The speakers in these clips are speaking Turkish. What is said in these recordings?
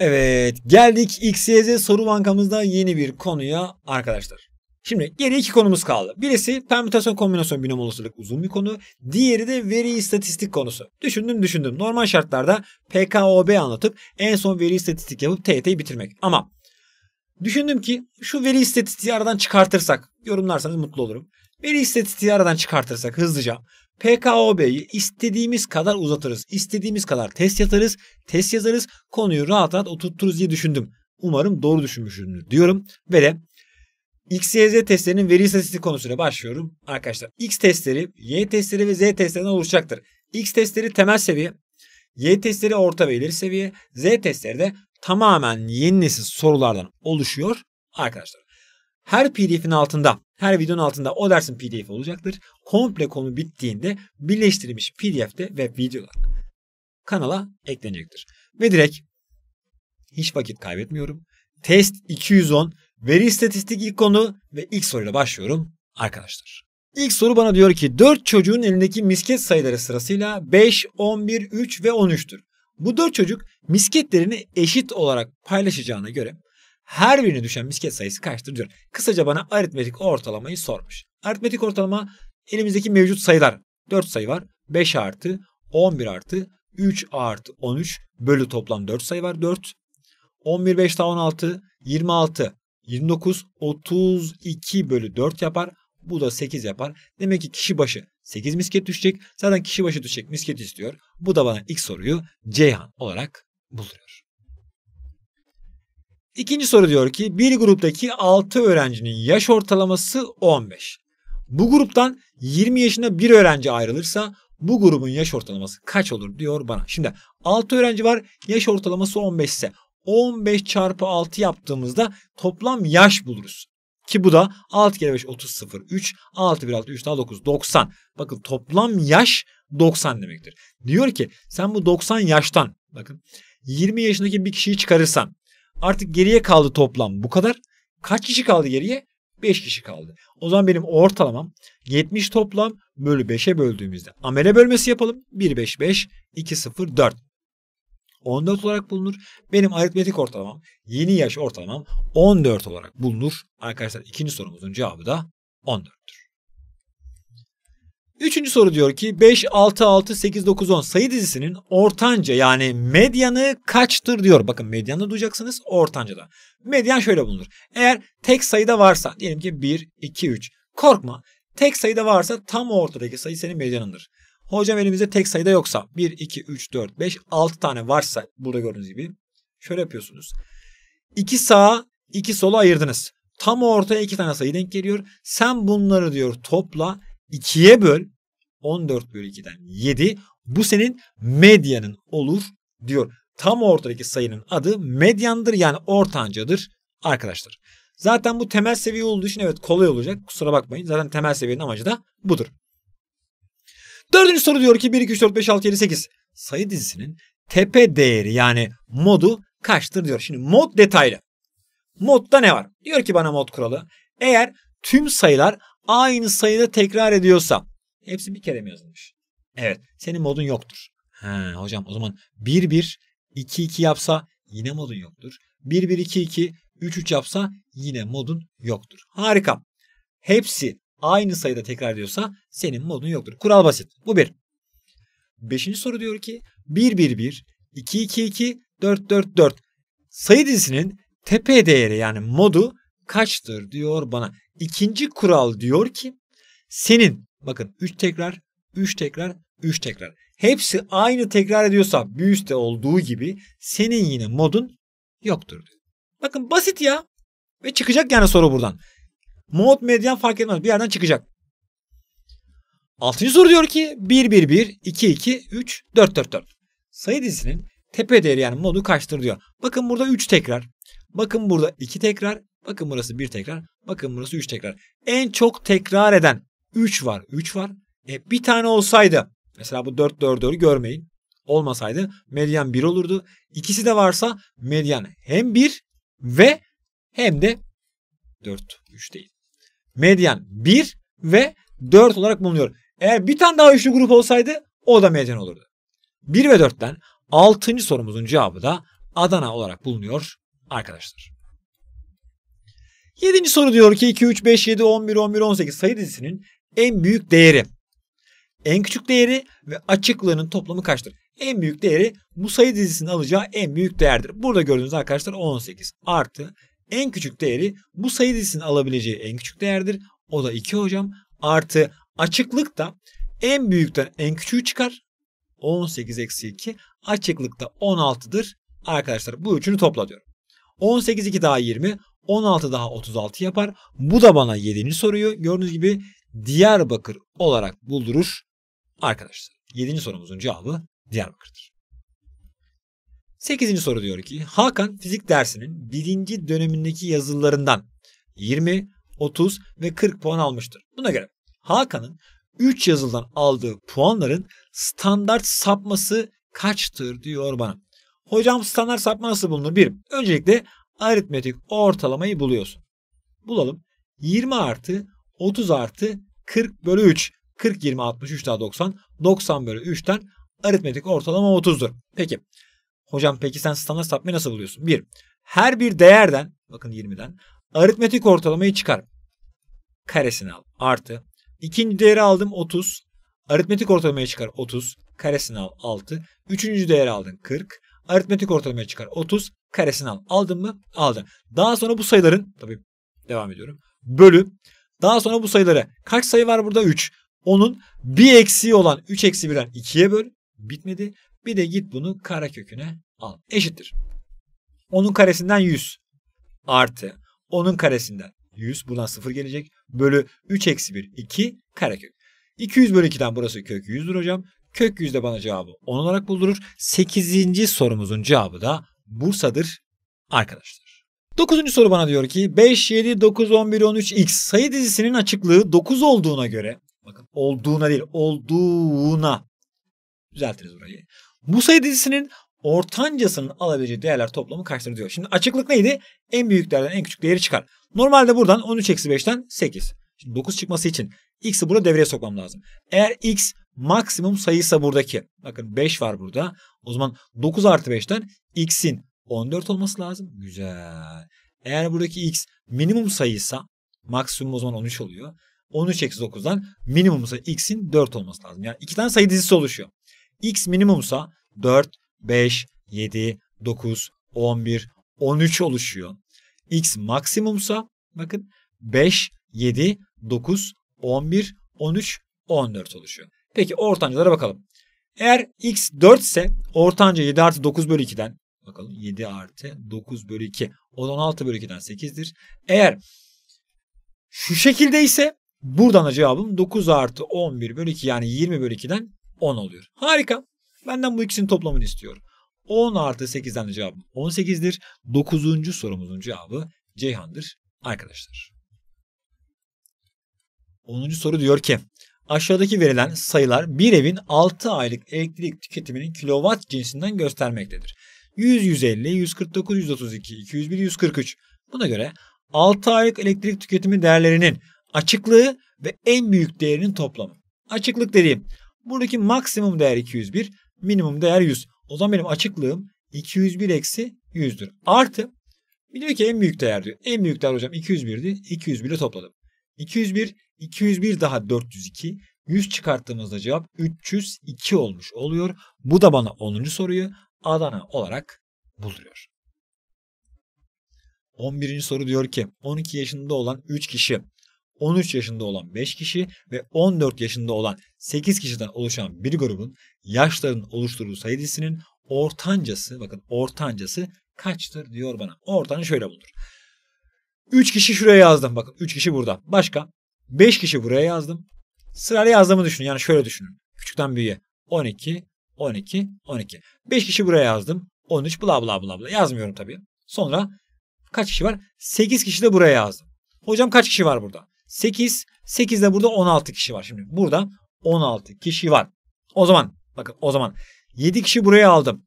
Evet geldik XYZ soru bankamızda yeni bir konuya arkadaşlar. Şimdi geri iki konumuz kaldı. Birisi permütasyon kombinasyon binom olasılık uzun bir konu. Diğeri de veri istatistik konusu. Düşündüm düşündüm. Normal şartlarda PKOB anlatıp en son veri istatistik yapıp TET'yi bitirmek. Ama düşündüm ki şu veri istatistiği aradan çıkartırsak yorumlarsanız mutlu olurum. Veri istatistiği aradan çıkartırsak hızlıca PKOB'yi istediğimiz kadar uzatırız, istediğimiz kadar test yatarız, test yazarız, konuyu rahat rahat oturturuz diye düşündüm. Umarım doğru düşünmüşümdür diyorum ve de XYZ testlerinin veri istatistik konusuyla başlıyorum. Arkadaşlar X testleri, Y testleri ve Z testlerinden oluşacaktır. X testleri temel seviye, Y testleri orta ve ileri seviye, Z testleri de tamamen yeni nesil sorulardan oluşuyor arkadaşlar. Her PDF'in altında, her videonun altında o dersin PDF olacaktır. Komple konu bittiğinde birleştirilmiş PDF'de ve videolar kanala eklenecektir. Ve direkt hiç vakit kaybetmiyorum. Test 210 veri istatistik ilk konu ve ilk soruyla başlıyorum arkadaşlar. İlk soru bana diyor ki 4 çocuğun elindeki misket sayıları sırasıyla 5, 11, 3 ve 13'tür. Bu 4 çocuk misketlerini eşit olarak paylaşacağına göre her birine düşen misket sayısı kaçtır diyor. Kısaca bana aritmetik ortalamayı sormuş. Aritmetik ortalama elimizdeki mevcut sayılar. 4 sayı var. 5 artı 11 artı 3 artı 13 bölü toplam 4 sayı var. 4. 11 5 daha 16 26 29 32 bölü 4 yapar. Bu da 8 yapar. Demek ki kişi başı 8 misket düşecek. Zaten kişi başı düşecek misket istiyor. Bu da bana ilk soruyu Ceyhan olarak buluyor. İkinci soru diyor ki bir gruptaki 6 öğrencinin yaş ortalaması 15. Bu gruptan 20 yaşında bir öğrenci ayrılırsa bu grubun yaş ortalaması kaç olur diyor bana. Şimdi 6 öğrenci var yaş ortalaması 15 ise 15 çarpı 6 yaptığımızda toplam yaş buluruz. Ki bu da 6 kere 5 30 0 3 6 1 6 3 daha 9 90. Bakın toplam yaş 90 demektir. Diyor ki sen bu 90 yaştan bakın 20 yaşındaki bir kişiyi çıkarırsan Artık geriye kaldı toplam bu kadar. Kaç kişi kaldı geriye? 5 kişi kaldı. O zaman benim ortalamam 70 toplam bölü 5'e böldüğümüzde amele bölmesi yapalım. 1 5 5 2 0 4. 14 olarak bulunur. Benim aritmetik ortalamam, yeni yaş ortalamam 14 olarak bulunur. Arkadaşlar ikinci sorumuzun cevabı da 14'tür. Üçüncü soru diyor ki 5, 6, 6, 8, 9, 10 sayı dizisinin ortanca yani medyanı kaçtır diyor. Bakın medyanı duyacaksınız ortancada. Medyan şöyle bulunur. Eğer tek sayıda varsa diyelim ki 1, 2, 3 korkma. Tek sayıda varsa tam ortadaki sayı senin medyanındır. Hocam elimizde tek sayıda yoksa 1, 2, 3, 4, 5, 6 tane varsa burada gördüğünüz gibi şöyle yapıyorsunuz. 2 sağa 2 sola ayırdınız. Tam ortaya 2 tane sayı denk geliyor. Sen bunları diyor topla 2'ye böl 14 bölü 2'den 7 bu senin medyanın olur diyor. Tam ortadaki sayının adı medyandır yani ortancadır arkadaşlar. Zaten bu temel seviye olduğu için evet kolay olacak. Kusura bakmayın. Zaten temel seviyenin amacı da budur. Dördüncü soru diyor ki 1, 2, 3, 4, 5, 6, 7, 8. Sayı dizisinin tepe değeri yani modu kaçtır diyor. Şimdi mod detaylı. Modda ne var? Diyor ki bana mod kuralı. Eğer tüm sayılar aynı sayıda tekrar ediyorsa. Hepsi bir kere mi yazılmış? Evet. Senin modun yoktur. He, hocam o zaman 1-1, 2-2 yapsa yine modun yoktur. 1-1-2-2, 3-3 yapsa yine modun yoktur. Harika. Hepsi aynı sayıda tekrar ediyorsa senin modun yoktur. Kural basit. Bu bir. Beşinci soru diyor ki 1-1-1, 2-2-2, 4-4-4. Sayı dizisinin tepe değeri yani modu kaçtır diyor bana. İkinci kural diyor ki senin bakın 3 tekrar 3 tekrar 3 tekrar. Hepsi aynı tekrar ediyorsa büyüste olduğu gibi senin yine modun yoktur diyor. Bakın basit ya. Ve çıkacak yani soru buradan. Mod medyan fark etmez. Bir yerden çıkacak. Altıncı soru diyor ki 1 1 1 2 2 3 4 4 4. Sayı dizisinin tepe değeri yani modu kaçtır diyor. Bakın burada 3 tekrar. Bakın burada 2 tekrar. Bakın burası bir tekrar. Bakın burası üç tekrar. En çok tekrar eden üç var. Üç var. E, bir tane olsaydı mesela bu dört dört dördörü görmeyin. Olmasaydı medyan bir olurdu. İkisi de varsa medyan hem bir ve hem de dört üç değil. Medyan bir ve dört olarak bulunuyor. Eğer bir tane daha üçlü grup olsaydı o da medyan olurdu. Bir ve dörtten altıncı sorumuzun cevabı da Adana olarak bulunuyor arkadaşlar. Yedinci soru diyor ki 2, 3, 5, 7, 11, 11, 18 sayı dizisinin en büyük değeri, en küçük değeri ve açıklığının toplamı kaçtır? En büyük değeri bu sayı dizisinin alacağı en büyük değerdir. Burada gördüğünüz arkadaşlar 18 artı en küçük değeri bu sayı dizisinin alabileceği en küçük değerdir. O da 2 hocam. Artı açıklık da en büyükten en küçüğü çıkar. 18 eksi 2 açıklık da 16'dır. Arkadaşlar bu üçünü topla diyorum. 18 2 daha 20. 16 daha 36 yapar. Bu da bana 7. soruyu gördüğünüz gibi Diyarbakır olarak buldurur arkadaşlar. 7. sorumuzun cevabı Diyarbakır'dır. 8. soru diyor ki Hakan fizik dersinin birinci dönemindeki yazılarından 20, 30 ve 40 puan almıştır. Buna göre Hakan'ın 3 yazıldan aldığı puanların standart sapması kaçtır diyor bana. Hocam standart sapma nasıl bulunur? Bir, öncelikle aritmetik ortalamayı buluyorsun. Bulalım. 20 artı 30 artı 40 bölü 3. 40, 20, 63 daha 90. 90 bölü 3'ten aritmetik ortalama 30'dur. Peki. Hocam peki sen standart sapmayı nasıl buluyorsun? 1. Her bir değerden bakın 20'den aritmetik ortalamayı çıkar. Karesini al. Artı. İkinci değeri aldım 30. Aritmetik ortalamayı çıkar 30. Karesini al 6. Üçüncü değeri aldın 40. Aritmetik ortalamayı çıkar 30 karesini al. Aldın mı? Aldın. Daha sonra bu sayıların tabii devam ediyorum. Bölü. Daha sonra bu sayıları kaç sayı var burada? 3. Onun bir eksiği olan 3 eksi 1'den 2'ye böl. Bitmedi. Bir de git bunu kare köküne al. Eşittir. Onun karesinden 100 artı onun karesinden 100 buradan 0 gelecek. Bölü 3 eksi 1 2 karekök. 200 bölü 2'den burası kök 100'dür hocam. Kök 100 de bana cevabı 10 olarak buldurur. 8. sorumuzun cevabı da Bursa'dır arkadaşlar. Dokuzuncu soru bana diyor ki 5, 7, 9, 11, 13, x sayı dizisinin açıklığı 9 olduğuna göre bakın olduğuna değil olduğuna düzeltiriz burayı. Bu sayı dizisinin ortancasının alabileceği değerler toplamı kaçtır diyor. Şimdi açıklık neydi? En büyüklerden en küçük değeri çıkar. Normalde buradan 13 eksi 5'ten 8. Şimdi 9 çıkması için x'i burada devreye sokmam lazım. Eğer x maksimum sayısa buradaki. Bakın 5 var burada. O zaman 9 artı 5'ten x'in 14 olması lazım. Güzel. Eğer buradaki x minimum sayıysa maksimum o zaman 13 oluyor. 13 eksi 9'dan minimum sayı x'in 4 olması lazım. Yani iki tane sayı dizisi oluşuyor. x minimumsa 4, 5, 7, 9, 11, 13 oluşuyor. x maksimumsa bakın 5, 7, 9, 11, 13, 14 oluşuyor. Peki ortancalara bakalım. Eğer x 4 ise ortanca 7 artı 9 bölü 2'den bakalım 7 artı 9 bölü 2 o da 16 bölü 2'den 8'dir. Eğer şu şekilde ise buradan da cevabım 9 artı 11 bölü 2 yani 20 bölü 2'den 10 oluyor. Harika. Benden bu ikisinin toplamını istiyorum. 10 artı 8'den de cevabım 18'dir. 9. sorumuzun cevabı Ceyhan'dır arkadaşlar. 10. soru diyor ki aşağıdaki verilen sayılar bir evin 6 aylık elektrik tüketiminin kilowatt cinsinden göstermektedir. 100, 150, 149, 132, 201, 143. Buna göre 6 aylık elektrik tüketimi değerlerinin açıklığı ve en büyük değerinin toplamı. Açıklık dediğim buradaki maksimum değer 201, minimum değer 100. O zaman benim açıklığım 201 eksi 100'dür. Artı biliyor ki en büyük değer diyor. En büyük değer hocam 201'di. 201 ile topladım. 201 201 daha 402. 100 çıkarttığımızda cevap 302 olmuş oluyor. Bu da bana 10. soruyu Adana olarak bulduruyor. 11. soru diyor ki 12 yaşında olan 3 kişi, 13 yaşında olan 5 kişi ve 14 yaşında olan 8 kişiden oluşan bir grubun yaşların oluşturduğu sayı ortancası bakın ortancası kaçtır diyor bana. Ortanı şöyle bulur. 3 kişi şuraya yazdım bakın 3 kişi burada. Başka 5 kişi buraya yazdım. Sırayla yazdığımı düşünün. Yani şöyle düşünün. Küçükten büyüğe. 12, 12, 12. 5 kişi buraya yazdım. 13 bla bla bla bla. Yazmıyorum tabii. Sonra kaç kişi var? 8 kişi de buraya yazdım. Hocam kaç kişi var burada? 8. 8 de burada 16 kişi var. Şimdi burada 16 kişi var. O zaman bakın o zaman 7 kişi buraya aldım.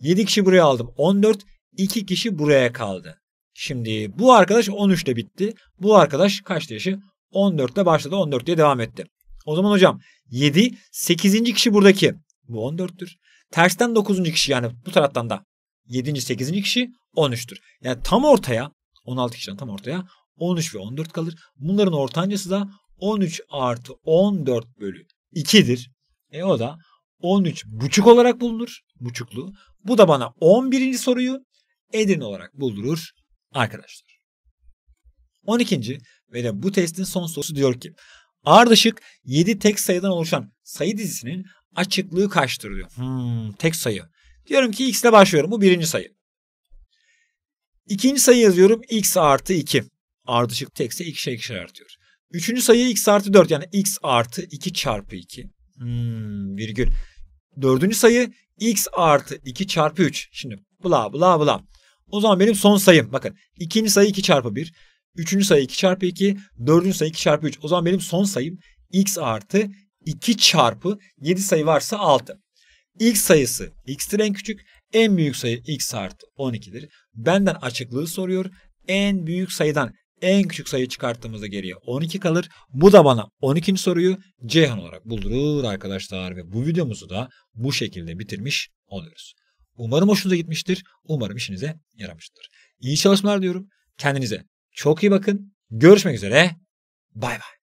7 kişi buraya aldım. 14. 2 kişi buraya kaldı. Şimdi bu arkadaş 13'te bitti. Bu arkadaş kaç yaşı? 14'te başladı 14 diye devam etti. O zaman hocam 7 8. kişi buradaki. Bu 14'tür. Tersten 9. kişi yani bu taraftan da 7. 8. kişi 13'tür. Yani tam ortaya 16 kişiden tam ortaya 13 ve 14 kalır. Bunların ortancası da 13 artı 14 bölü 2'dir. E o da 13 buçuk olarak bulunur. Buçuklu. Bu da bana 11. soruyu Edirne olarak buldurur arkadaşlar. 12. ve de bu testin son sorusu diyor ki ardışık 7 tek sayıdan oluşan sayı dizisinin açıklığı kaçtır diyor. Hmm, tek sayı. Diyorum ki x ile başlıyorum. Bu birinci sayı. İkinci sayı yazıyorum. x artı 2. Ardışık tekse ikişer ikişer artıyor. Üçüncü sayı x artı 4 yani x artı 2 çarpı 2. Hmm, virgül. Dördüncü sayı x artı 2 çarpı 3. Şimdi bla bla bla. O zaman benim son sayım. Bakın ikinci sayı 2 çarpı 1. Üçüncü sayı 2 çarpı 2. Dördüncü sayı 2 çarpı 3. O zaman benim son sayım x artı 2 çarpı 7 sayı varsa 6. X sayısı x'tir en küçük. En büyük sayı x artı 12'dir. Benden açıklığı soruyor. En büyük sayıdan en küçük sayı çıkarttığımızda geriye 12 kalır. Bu da bana 12. soruyu Ceyhan olarak buldurur arkadaşlar. Ve bu videomuzu da bu şekilde bitirmiş oluyoruz. Umarım hoşunuza gitmiştir. Umarım işinize yaramıştır. İyi çalışmalar diyorum. Kendinize çok iyi bakın. Görüşmek üzere. Bay bay.